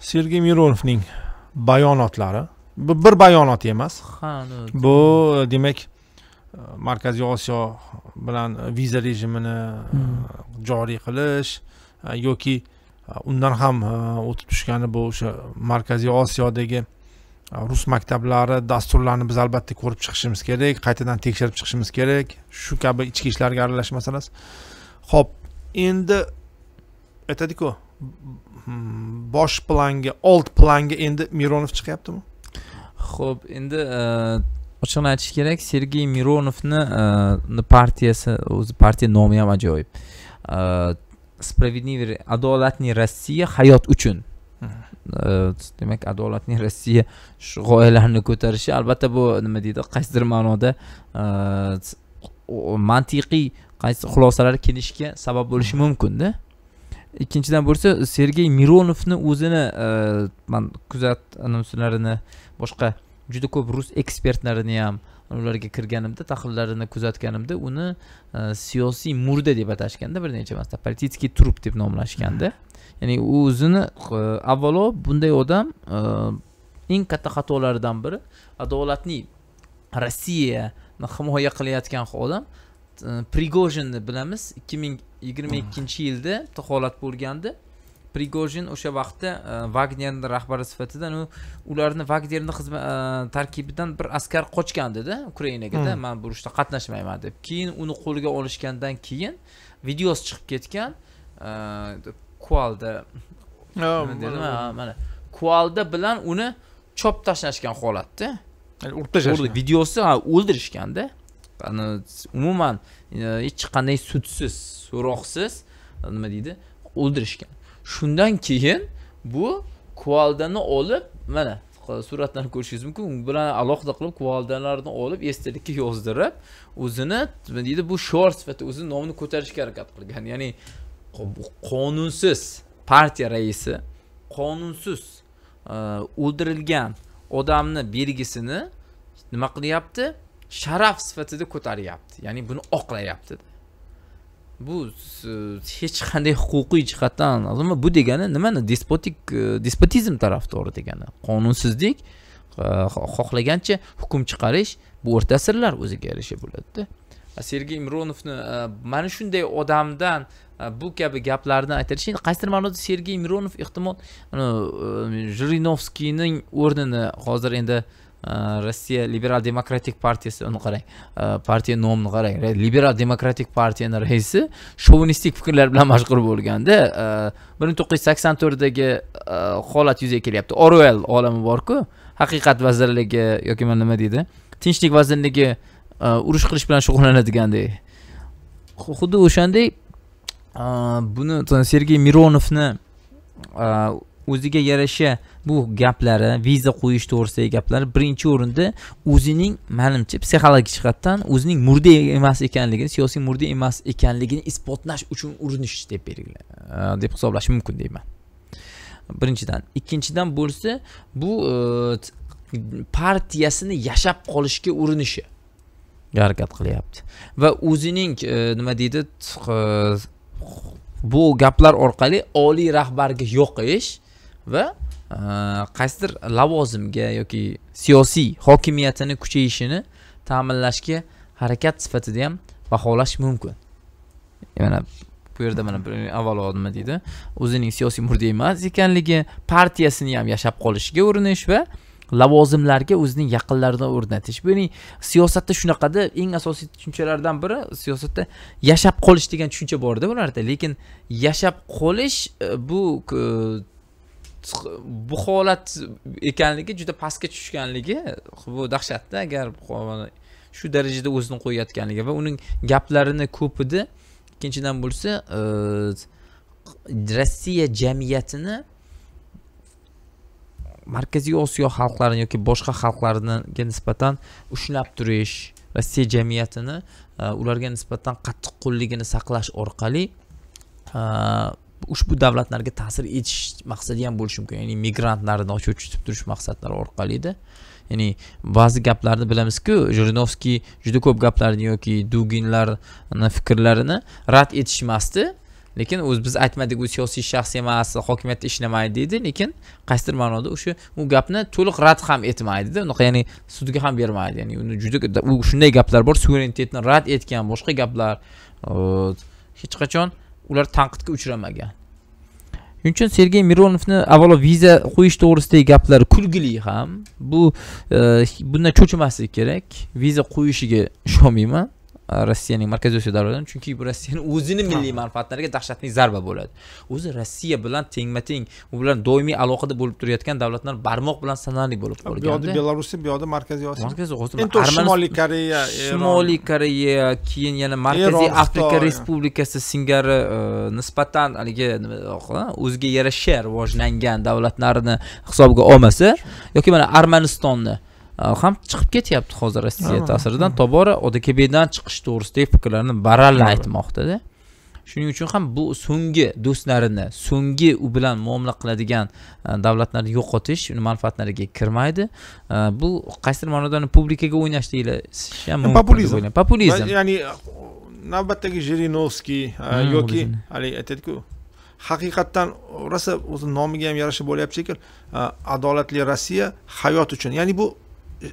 sergey mironovning bayonotlari bu bir bayonot emas ha bu e, demak e, markaziy osiyo bilan e, viza rejimini hmm. joriy qilish yoki undan ham o'tib tushgani bu o'sha markaziy osiyodagi rus maktablari dasturlarini biz albatta ko'rib chiqishimiz kerak qaytadan tekshirib chiqishimiz kerak shu kabi ichki ishlarga aralash masalasi ho'p endi aytadiku bosh planga old planga endi mironov chiqyaptimi ho'p endi e, ochig'ini aytish kerak sergey mironovni e, partiyasi o'zi partiya nomi ham ajoyib справедливый e, adolatli rossiya hayot uchun hmm. demak adolatli rossiya shu g'oyalarni ko'tarishi albatta bu nima deydi qaysidir ma'noda mantiqiy qaysi xulosalar kelishiga sabab bo'lishi mumkinda ikkinchidan bo'lsa sergey mironovni o'zini e, man kuzat anonslarini boshqa juda ko'p rus ekspertlarini ham ularga kirganimda tahlillarini kuzatganimda uni e, siyosiy murda deb atashganda bir necha marta политический труп deb nomlashganda ya'ni u o'zini e, avvalo bunday odam eng katta xatolaridan biri adolatli rossiyani himoya qilayotgan odam prigojinni bilamiz ikki ming yigirma ikkinchi yilda bitta holat bo'lgandi prigojin o'sha vaqtda vagnerni e, rahbari sifatida u ularni vagnerni xizmat e, tarkibidan bir askar qochgan dedi ukrainagada man hmm. bu urushda qatnashmayman deb keyin uni qo'lga olishgandan keyin videosi chiqib ketgan e, kualda oh, mana kualda bilan uni chop tashlashgan holatda urib tashlashgan videosi ha o'ldirishganda ana umuman e, hech qanday sudsiz so'roqsiz e, nima deydi o'ldirishgan shundan keyin bu kvaldani olib mana suratlarni ko'rishingiz mumkin u bilan alohida qilib kvaldalarni olib esdalikka yozdirib o'zini nima deydi bu shior sifatida o'zini nomini ko'tarishga harakat qilgan ya'ni qonunsiz partiya raisi qonunsiz e, o'ldirilgan odamni belgisini nima qilyapti sharaf sifatida ko'taryapti ya'ni buni oqlayapti bu hech qanday huquqiy jihatdan bu degani nimani despotik e, despotizm tarafdori degani qonunsizlik e, xohlagancha hukm chiqarish bu o'rta asrlar o'ziga yarasha bo'ladida sergey mironovni e, mana shunday odamdan bu kabi gaplarni aytilishi qaysidir ma'noda sergey mironov ehtimol jirinovskiyning o'rnini hozir endi rossiya liberal demokratik partiyasi uni qarang partiya nomini qarang liberal demokratik partiyani raisi shovinistik fikrlar bilan mashhur bo'lganda bir ming to'qqiz yuz sakson to'rtdagi holat yuzaga kelyapti orwell olami borku haqiqat vazirligi yoki mana nima deydi tinchlik vazirligi urush qilish bilan shug'ullanadiganday xuddi o'shanday buni sergey mironovni o'ziga yarasha bu gaplari viza qo'yish to'g'risidagi gaplari birinchi o'rinda o'zining manimcha psixologik jihatdan o'zining murda emas ekanligini siyosiy murda emas ekanligini isbotlash uchun urinish deb belgilan e, deb hisoblash mumkin deyman birinchidan ikkinchidan bo'lsa bu e, partiyasini yashab qolishga urinishi harakat qilyapti va o'zining e, nima deydi bu gaplar orqali oliy rahbarga yoqish va e, qaysidir lavozimga yoki siyosiy hokimiyatini kuchayishini ta'minlashga harakat sifatida ham baholash mumkin mana bu yerda mana avvalo nima deydi o'zining siyosiy murda emas ekanligi partiyasini ham yashab qolishga urinish va lavozimlarga o'zining yaqinlaridan o'rnatish buning siyosatda shunaqada eng asosiy tushunchalardan biri siyosatda yashab qolish degan tushuncha borda ularda lekin yashab qolish e, bu bu holat ekanligi juda pastga tushganligi bu dahshatda agar shu darajada o'zini qo'yayotganligi va uning gaplarini ko'pida ikkinchidan bo'lsa e, rossiya jamiyatini markaziy osiyo xalqlarini yoki boshqa xalqlarniga nisbatan ushlab turish rossiya jamiyatini e, ularga nisbatan qattiqqo'lligini saqlash orqali e, ushbu davlatlarga ta'sir etish maqsadi ham bo'lishi mumkin ya'ni migrantlarni tutib turish maqsadlari orqali edi ya'ni ba'zi gaplarni bilamizku jirinovskiy juda ko'p gaplarni yoki duginlarni fikrlarini rad etishmasdi lekin o'zi biz aytmadik u siyosiy shaxs emas hokimiyatda ishlamaydi deydi lekin qaysidir ma'noda o'sha u gapni to'liq rad ham etmaydida unaqa ya'ni sudga ham bermaydi ya'ni uni juda u shunday gaplar bor suverenitetni rad etgan boshqa gaplar hech qachon ular tanqidga uchramagan shuning uchun sergey mironovni avvalo viza qo'yish to'g'risidagi gaplari kulgili ham bu e, bundan cho'chimaslik kerak viza qo'yishiga ishonmayman rossiyaning markaziy osiyo davlatlari chunki bu rossiyani o'zini milliy manfaatlariga dahshatli zarba bo'ladi o'zi rossiya bilan tengma teng u bilan doimiy aloqada bo'lib turayotgan davlatlar barmoq bilan sanarli bo'lib qolgan bu yoqda belarusiya bu yoqda markaziy osiyo markaziy osiyo shimoliy koreya shimoliy koreya keyin yana markaziy afrika respublikasi singari e, nisbatan haligi e, o'ziga yarasha rivojlangan davlatlarni hisobga olmasa yoki mana armanistonni Э, ham chiqib ketyapti hozir rossiya ta'siridan tobora odkbdan chiqish to'g'risidagi fikrlarni baralla aytmoqdada shuning uchun ham bu so'nggi do'stlarini so'nggi u bilan muomala qiladigan e, davlatlarni yo'qotish uni manfaatlariga kirmaydi e, bu qaysidir ma'noda publikaga o'ynash deyilishi ham e, mumkin populizm populizm ya'ni navbatdagi jirinovskiy hmm, yoki haligi aytadiku haqiqatdan rosa o'zi nomiga ham yarasha bo'lyapti shekilli adolatli rossiya hayot uchun ya'ni bu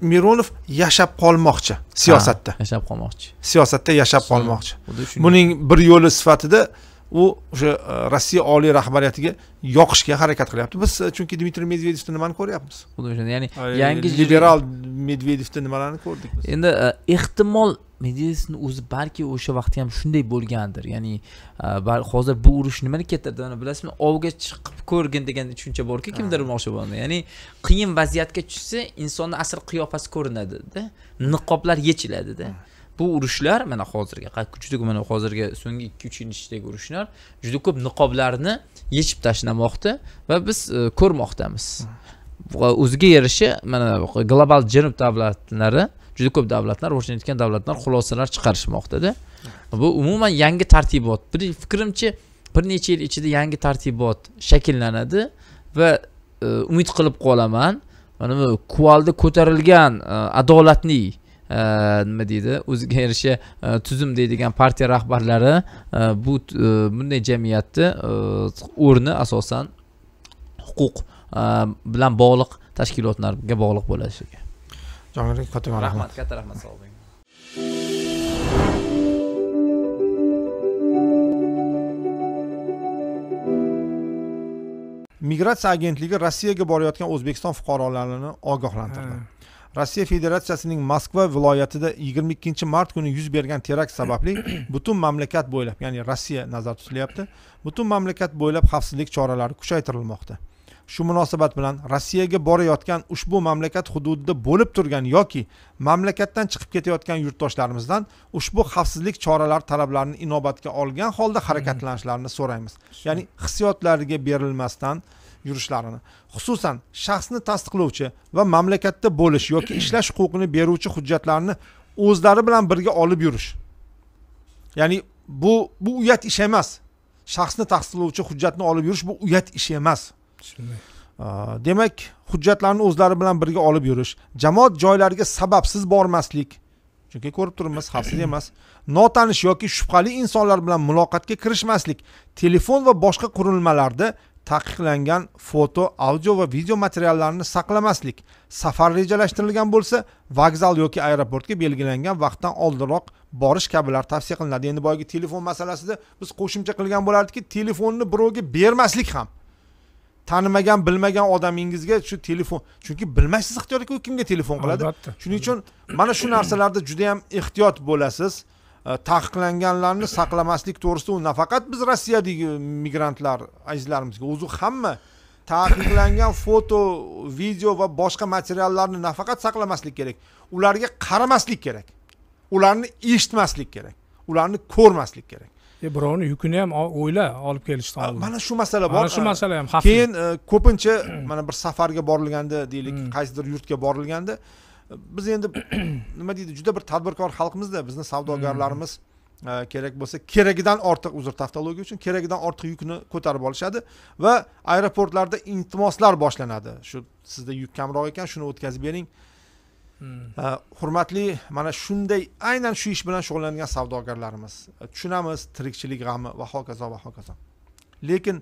Mironov yashab qolmoqchi siyosatda. Yashab qolmoqchi. Siyosatda yashab qolmoqchi. Buning bir yo'li sifatida u o'sha e, Rossiya oliy rahbariyatiga yoqishga harakat qilyapti. Biz e, chunki Dmitriy Medvedevni nimani ko'ryapmiz? Xuddi o'shani, ya'ni yangi liberal Medvedevni nimalarni ko'rdik biz. Endi e, ehtimol medvedevni o'zi balki o'sha vaqtda ham shunday bo'lgandir ya'ni e, hozir bu urush nimani keltirdi bilasizmi ovga chiqib ko'rgin degan tushuncha borku kimdir bilmoqchi bo'ldi ya'ni qiyin vaziyatga tushsa insonni asl qiyofasi ko'rinadida niqoblar yechiladida bu urushlar mana hozirgi juda mana hozirgi so'nggi ikki uch yil ichidagi urushlar juda ko'p niqoblarni yechib tashlamoqda va biz e, ko'rmoqdamiz o'ziga yarasha mana global janub davlatlari juda ko'p davlatlar rivojlanayotgan davlatlar xulosalar chiqarishmoqdada bu umuman yangi tartibot bir fikrimcha bir necha yil ichida yangi tartibot shakllanadi va e, umid qilib qolaman mana bu kualda ko'tarilgan e, adolatli e, nima deydi o'ziga yarasha tuzum deydigan partiya rahbarlari bu bunday jamiyatni o'rni asosan huquq bilan bog'liq tashkilotlarga bog'liq bo'ladi jongirga katta rahmat katta rahmat sog' bo'ling migratsiya agentligi rossiyaga borayotgan o'zbekiston fuqarolarini ogohlantirdi rossiya federatsiyasining moskva viloyatida yigirma ikkinchi mart kuni yuz bergan terakt sababli butun mamlakat bo'ylab ya'ni rossiya nazarda tutilyapti butun mamlakat bo'ylab xavfsizlik choralari kuchaytirilmoqda shu munosabat bilan rossiyaga borayotgan ushbu mamlakat hududida bo'lib turgan yoki mamlakatdan chiqib ketayotgan yurtdoshlarimizdan ushbu xavfsizlik choralari talablarini inobatga olgan holda hmm. harakatlanishlarini so'raymiz ya'ni hissiyotlariga berilmasdan yurishlarini xususan shaxsni tasdiqlovchi va mamlakatda bo'lish yoki ishlash huquqini beruvchi hujjatlarni o'zlari bilan birga olib yurish ya'ni bu bu uyat ish emas shaxsni tasdiqlovchi hujjatni olib yurish bu uyat ish emas tushundim demak hujjatlarni o'zlari bilan birga olib yurish jamoat joylariga sababsiz bormaslik chunki ko'rib turibmiz xavfsiz emas notanish yoki shubhali insonlar bilan muloqotga kirishmaslik telefon va boshqa qurilmalarda taqiqlangan foto audio va video materiallarni saqlamaslik safar rejalashtirilgan bo'lsa vokzal yoki aeroportga belgilangan vaqtdan oldinroq borish kabilar tavsiya qilinadi endi boyagi telefon masalasida biz qo'shimcha qilgan bo'lardikki telefonni birovga bermaslik ham tanimagan bilmagan odamingizga shu telefon chunki bilmaysiz ixtiyorku kimga telefon qiladi shuning uchun mana shu narsalarda juda yam ehtiyot bo'lasiz taqiqlanganlarni saqlamaslik to'g'risida u nafaqat biz rossiyadagi e, migrantlar azizlarimizga o'zi hamma taqiqlangan foto video va boshqa materiallarni nafaqat saqlamaslik kerak ularga qaramaslik kerak ularni eshitmaslik kerak ularni ko'rmaslik kerak E, birovni yukini ham o'yla olib kelishni oldin mana shu masala bor mana shu masala ham xavfli keyin e, ko'pincha mana bir safarga borilganda deylik hmm. qaysidir yurtga borilganda e, biz endi nima deydi juda bir tadbirkor xalqmizda bizni savdogarlarimiz hmm. kerak bo'lsa keragidan ortiq uzr tavtologiya uchun keragidan ortiq yukni ko'tarib olishadi va aeroportlarda iltimoslar boshlanadi shu sizda yuk kamroq ekan shuni o'tkazib bering Э, hurmatli mana shunday aynan shu ish bilan shug'ullanadigan savdogarlarimiz tushunamiz tirikchilik g'ami va hokazo va hokazo lekin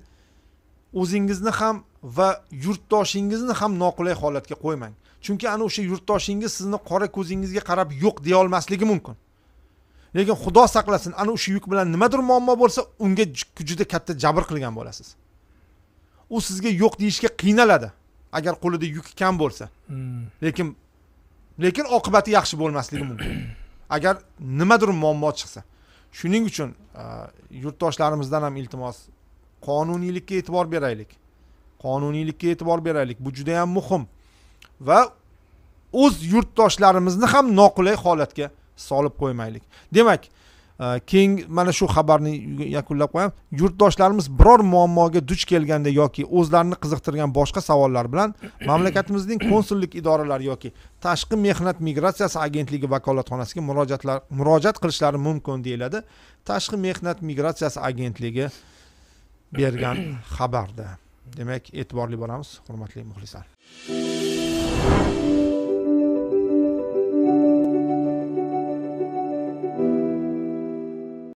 o'zingizni ham va yurtdoshingizni ham noqulay holatga qo'ymang chunki ana o'sha yurtdoshingiz sizni qora ko'zingizga qarab yo'q deya olmasligi mumkin lekin xudo saqlasin ana o'sha yuk bilan nimadir muammo bo'lsa unga juda katta jabr qilgan bo'lasiz u sizga yo'q deyishga qiynaladi agar qo'lida yuki kam bo'lsa hmm. lekin lekin oqibati yaxshi bo'lmasligi mumkin agar nimadir muammo chiqsa shuning uchun e, yurtdoshlarimizdan ham iltimos qonuniylikka e'tibor beraylik qonuniylikka e'tibor beraylik bu juda yam muhim va o'z yurtdoshlarimizni ham noqulay holatga solib qo'ymaylik demak Э, keyingi mana shu xabarni yakunlab qo'yamiz yurtdoshlarimiz biror muammoga duch kelganda yoki o'zlarini qiziqtirgan boshqa savollar bilan mamlakatimizning konsullik idoralari yoki tashqi mehnat migratsiyasi agentligi vakolatxonasiga murojaatlar murojaat qilishlari mumkin deyiladi tashqi mehnat migratsiyasi agentligi bergan xabarda demak e'tiborli bo'lamiz hurmatli muxlislar